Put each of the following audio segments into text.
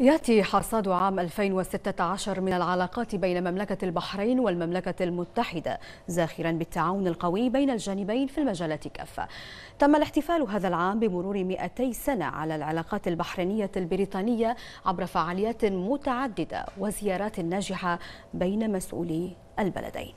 ياتي حصاد عام 2016 من العلاقات بين مملكه البحرين والمملكه المتحده زاخرا بالتعاون القوي بين الجانبين في المجالات كافه. تم الاحتفال هذا العام بمرور 200 سنه على العلاقات البحرينيه البريطانيه عبر فعاليات متعدده وزيارات ناجحه بين مسؤولي البلدين.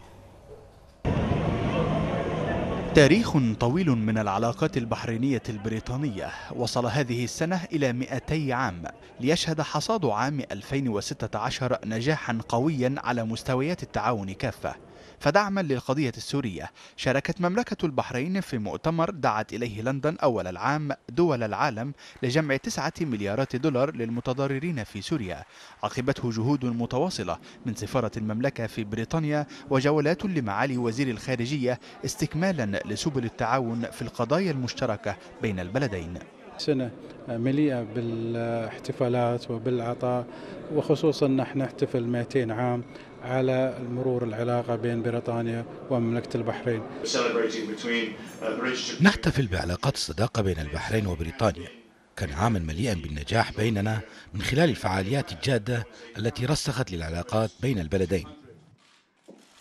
تاريخ طويل من العلاقات البحرينية البريطانية وصل هذه السنة إلى 200 عام ليشهد حصاد عام 2016 نجاحا قويا على مستويات التعاون كافة فدعما للقضية السورية شاركت مملكة البحرين في مؤتمر دعت إليه لندن أول العام دول العالم لجمع تسعة مليارات دولار للمتضررين في سوريا عقبته جهود متواصلة من سفارة المملكة في بريطانيا وجولات لمعالي وزير الخارجية استكمالا لسبل التعاون في القضايا المشتركة بين البلدين سنة مليئة بالاحتفالات وبالعطاء وخصوصا نحن نحتفل 200 عام على مرور العلاقة بين بريطانيا ومملكة البحرين uh, نحتفل بعلاقات الصداقة بين البحرين وبريطانيا كان عاما مليئا بالنجاح بيننا من خلال الفعاليات الجادة التي رسخت للعلاقات بين البلدين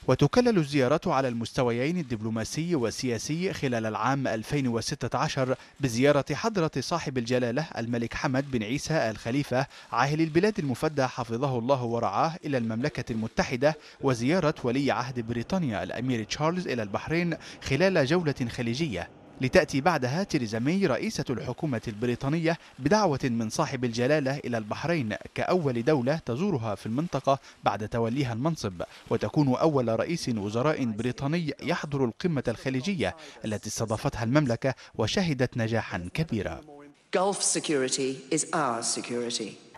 وتكلل الزيارة على المستويين الدبلوماسي والسياسي خلال العام 2016 بزيارة حضرة صاحب الجلالة الملك حمد بن عيسى الخليفة عاهل البلاد المفدى حفظه الله ورعاه إلى المملكة المتحدة وزيارة ولي عهد بريطانيا الأمير تشارلز إلى البحرين خلال جولة خليجية لتأتي بعدها تيريزا مي رئيسة الحكومة البريطانية بدعوة من صاحب الجلالة إلى البحرين كأول دولة تزورها في المنطقة بعد توليها المنصب وتكون أول رئيس وزراء بريطاني يحضر القمة الخليجية التي استضافتها المملكة وشهدت نجاحا كبيرا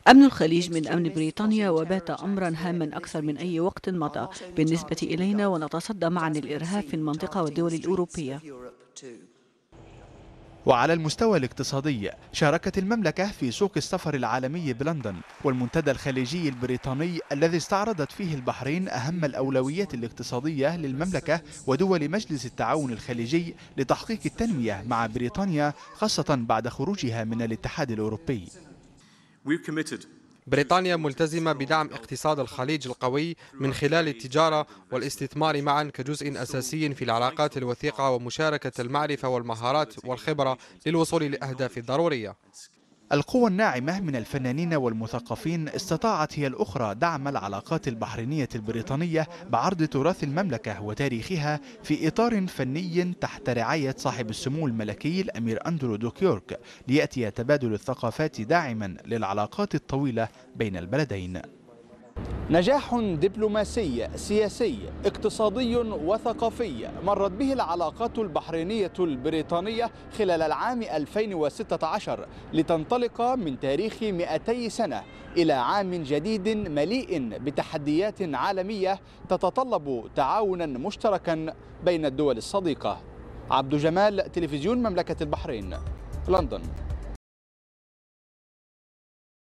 أمن الخليج من أمن بريطانيا وبات أمرا هاما أكثر من أي وقت مضى بالنسبة إلينا ونتصدى معا الإرهاب في المنطقة والدول الأوروبية وعلى المستوى الاقتصادي شاركت المملكة في سوق السفر العالمي بلندن والمنتدى الخليجي البريطاني الذي استعرضت فيه البحرين أهم الأولويات الاقتصادية للمملكة ودول مجلس التعاون الخليجي لتحقيق التنمية مع بريطانيا خاصة بعد خروجها من الاتحاد الأوروبي. بريطانيا ملتزمة بدعم اقتصاد الخليج القوي من خلال التجارة والاستثمار معا كجزء أساسي في العلاقات الوثيقة ومشاركة المعرفة والمهارات والخبرة للوصول للأهداف الضرورية القوى الناعمة من الفنانين والمثقفين استطاعت هي الأخرى دعم العلاقات البحرينية البريطانية بعرض تراث المملكة وتاريخها في إطار فني تحت رعاية صاحب السمو الملكي الأمير أندرو دوكيورك ليأتي تبادل الثقافات داعما للعلاقات الطويلة بين البلدين نجاح دبلوماسي سياسي اقتصادي وثقافي مرت به العلاقات البحرينية البريطانية خلال العام 2016 لتنطلق من تاريخ 200 سنة إلى عام جديد مليء بتحديات عالمية تتطلب تعاونا مشتركا بين الدول الصديقة عبد جمال تلفزيون مملكة البحرين لندن